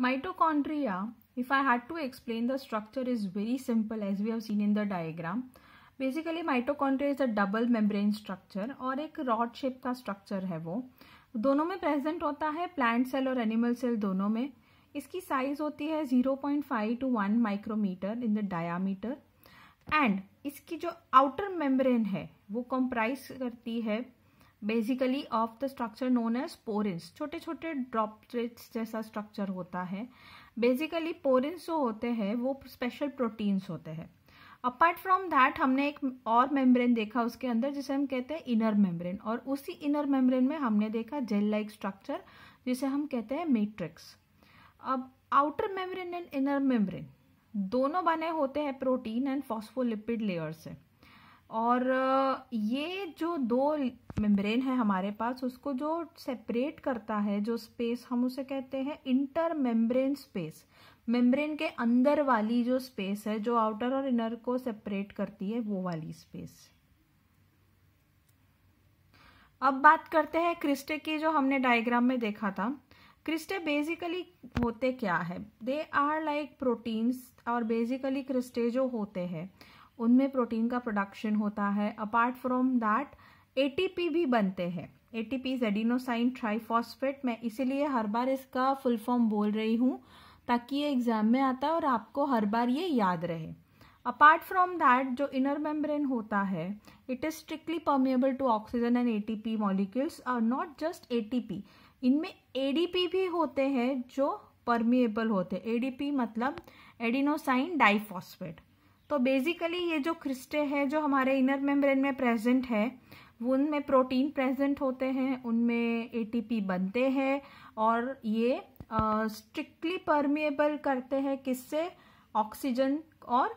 Mitochondria, if I had to explain the structure is very simple as we have seen in the diagram. Basically mitochondria is a double membrane structure और एक rod shape का structure है वो दोनों में present होता है plant cell और एनिमल सेल दोनों में इसकी साइज होती है 0.5 to 1 micrometre in the diameter and इसकी जो आउटर मेम्ब्रेन है वो कंप्राइज करती है basically of the structure known as porins छोटे छोटे ड्रॉपलेट्स जैसा स्ट्रक्चर होता है बेसिकली पोरिंस जो होते हैं वो स्पेशल प्रोटीन्स होते हैं अपार्ट फ्रॉम दैट हमने एक और मेम्ब्रेन देखा उसके अंदर जिसे हम कहते हैं इनर मेम्ब्रेन और उसी इनर मेम्ब्रेन में हमने देखा जेल लाइक स्ट्रक्चर जिसे हम कहते हैं मेट्रिक्स अब outer membrane and inner membrane दोनों बने होते हैं प्रोटीन एंड फॉस्फोलिपिड लेयर से और ये जो दो मेम्ब्रेन है हमारे पास उसको जो सेपरेट करता है जो स्पेस हम उसे कहते हैं इंटर मेम्ब्रेन स्पेस मेम्ब्रेन के अंदर वाली जो स्पेस है जो आउटर और इनर को सेपरेट करती है वो वाली स्पेस अब बात करते हैं क्रिस्टे की जो हमने डायग्राम में देखा था क्रिस्टे बेसिकली होते क्या है दे आर लाइक प्रोटीन्स और बेसिकली क्रिस्टे जो होते हैं उनमें प्रोटीन का प्रोडक्शन होता है अपार्ट फ्रॉम दैट एटीपी भी बनते हैं एटीपी इज एडिनोसाइन ट्राइफॉस्फेट मैं इसीलिए हर बार इसका फुल फॉर्म बोल रही हूँ ताकि ये एग्जाम में आता है और आपको हर बार ये याद रहे अपार्ट फ्रॉम दैट जो इनर मेम्ब्रेन होता है it is strictly permeable to oxygen and ATP molecules और नॉट जस्ट एटीपी इनमें एडीपी भी होते हैं जो परमिएबल होते हैं एडीपी मतलब एडिनोसाइन डाइफॉस्फेट तो बेसिकली ये जो क्रिस्टे हैं जो हमारे इनर मेम्ब्रेन में प्रेजेंट है उनमें प्रोटीन प्रेजेंट होते हैं उनमें एटीपी बनते हैं और ये स्ट्रिक्टली परमिएबल करते हैं किससे ऑक्सीजन और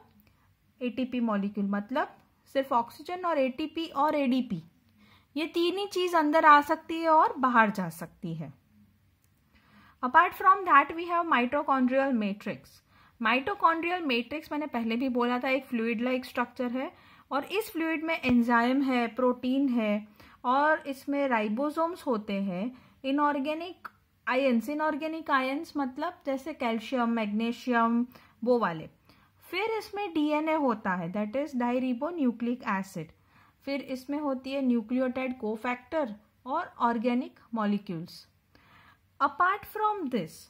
एटीपी मॉलिक्यूल मतलब सिर्फ ऑक्सीजन और एटीपी और एडीपी ये तीन ही चीज अंदर आ सकती है और बाहर जा सकती है apart from that we have mitochondrial matrix mitochondrial matrix मैंने पहले भी बोला था एक फ्लूड लाइक स्ट्रक्चर है और इस फ्लूड में एंजाइम है प्रोटीन है और इसमें राइबोसोम्स होते हैं इनऑर्गेनिक आयन्स इनऑर्गेनिक आयन्स मतलब जैसे कैल्शियम मैग्नीशियम वो वाले फिर इसमें डीएनए होता है that is deoxyribo nucleic acid फिर इसमें होती है न्यूक्लियोटाइड कोफैक्टर और organic molecules apart from this